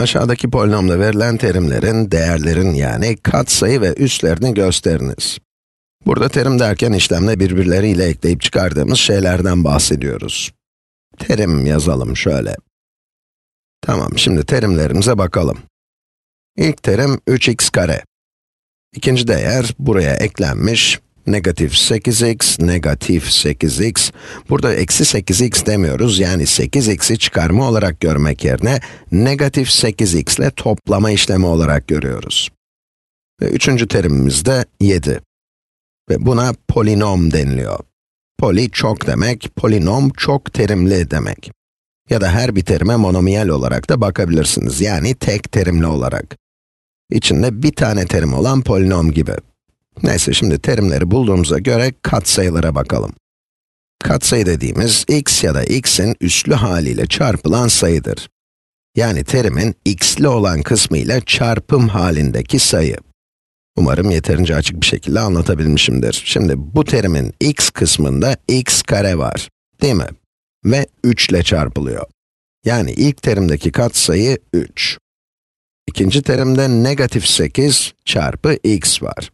Aşağıdaki polinomla verilen terimlerin, değerlerin yani katsayı ve üslerini gösteriniz. Burada terim derken işlemle birbirleriyle ekleyip çıkardığımız şeylerden bahsediyoruz. Terim yazalım şöyle. Tamam, şimdi terimlerimize bakalım. İlk terim 3x kare. İkinci değer buraya eklenmiş negatif 8x, negatif 8x. Burada eksi 8x demiyoruz, yani 8x'i çıkarma olarak görmek yerine negatif 8x ile toplama işlemi olarak görüyoruz. Ve üçüncü terimimiz de 7. Ve buna polinom deniliyor. Poli çok demek, polinom çok terimli demek. Ya da her bir terime monomiyal olarak da bakabilirsiniz, yani tek terimli olarak. İçinde bir tane terim olan polinom gibi. Neyse şimdi terimleri bulduğumuza göre katsayılara bakalım. Katsayı dediğimiz x ya da x'in üslü haliyle çarpılan sayıdır. Yani terimin x'li olan kısmı ile çarpım halindeki sayı. Umarım yeterince açık bir şekilde anlatabilmişimdir. Şimdi bu terimin x kısmında x kare var, değil mi? Ve 3 ile çarpılıyor. Yani ilk terimdeki katsayı 3. İkinci terimde negatif 8 çarpı x var.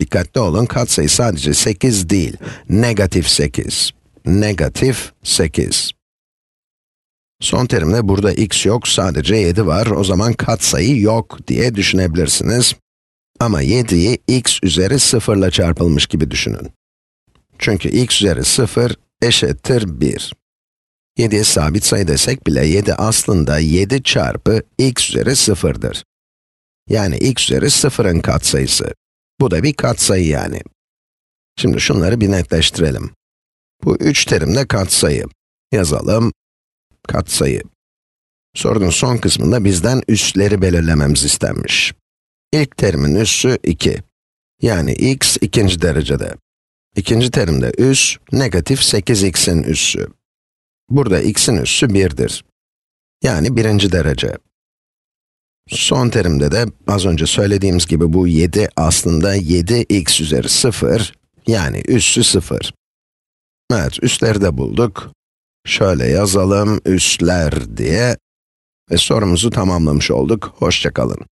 Dikkatli olun, katsayı sadece 8 değil, negatif 8. Negatif 8. Son terimde burada x yok, sadece 7 var. O zaman katsayı yok diye düşünebilirsiniz. Ama 7'yi x üzeri 0 ile çarpılmış gibi düşünün. Çünkü x üzeri 0 eşittir 1. 7'ye sabit sayı desek bile 7 aslında 7 çarpı x üzeri 0'dır. Yani x üzeri 0'ın katsayısı. Bu da bir katsayı yani. Şimdi şunları bir netleştirelim. Bu üç terimde de katsayı. Yazalım, katsayı. Sorunun son kısmında bizden üsleri belirlememiz istenmiş. İlk terimin üssü 2. Yani x ikinci derecede. İkinci terimde üs, negatif 8x'in üssü. Burada x'in üssü 1'dir. Yani birinci derece. Son terimde de az önce söylediğimiz gibi bu 7 aslında 7x üzeri 0 yani üssü 0. Evet üsleri de bulduk. Şöyle yazalım üsler diye ve sorumuzu tamamlamış olduk. Hoşçakalın.